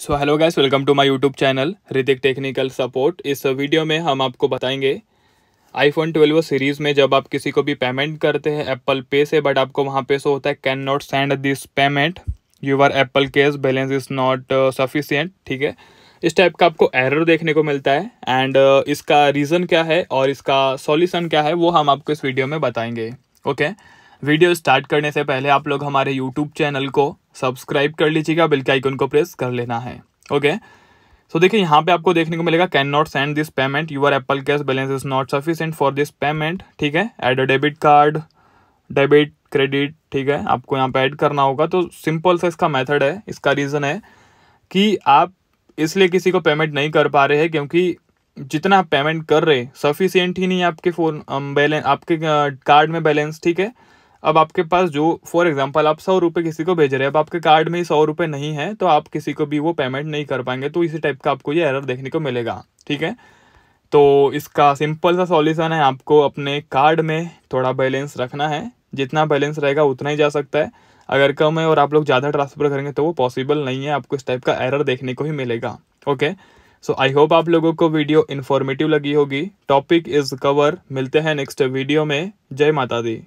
So hello guys welcome to my YouTube channel Hrithik technical support इस video में हम आपको बताएंगे आईफोन 12 सीरीज़ में जब आप किसी को भी पेमेंट करते हैं एप्पल पे से बट आपको वहाँ पे सो होता है can not send this payment your Apple cash balance is not sufficient ठीक है इस टाइप का आपको एरर देखने को मिलता है एंड uh, इसका रीज़न क्या है और इसका सॉल्यूशन क्या है वो हम आपको इस वीडियो में बताएंगे ओके okay? वीडियो स्टार्ट करने से पहले आप लोग हमारे यूट्यूब चैनल को सब्सक्राइब कर लीजिएगा बिल के आइकन को प्रेस कर लेना है ओके सो देखिए यहाँ पे आपको देखने को मिलेगा can not send this payment your Apple cash balance is not sufficient for this payment ठीक है add a debit card debit credit ठीक है आपको यहाँ पे ऐड करना होगा तो सिंपल सा इसका मेथड है इसका रीज़न है कि आप इसलिए किसी को पेमेंट नहीं कर पा रहे हैं क्योंकि जितना आप पेमेंट कर रहे सफिशियंट ही नहीं आपके फ़ोन बैलेंस um, आपके कार्ड uh, में बैलेंस ठीक है अब आपके पास जो फॉर एग्जांपल आप सौ रुपये किसी को भेज रहे हैं अब आपके कार्ड में सौ रुपये नहीं है तो आप किसी को भी वो पेमेंट नहीं कर पाएंगे तो इसी टाइप का आपको ये एरर देखने को मिलेगा ठीक है तो इसका सिंपल सा सॉल्यूशन है आपको अपने कार्ड में थोड़ा बैलेंस रखना है जितना बैलेंस रहेगा उतना ही जा सकता है अगर कम है और आप लोग ज़्यादा ट्रांसफ़र करेंगे तो वो पॉसिबल नहीं है आपको इस टाइप का एरर देखने को ही मिलेगा ओके सो आई होप आप लोगों को वीडियो इन्फॉर्मेटिव लगी होगी टॉपिक इज़ कवर मिलते हैं नेक्स्ट वीडियो में जय माता दी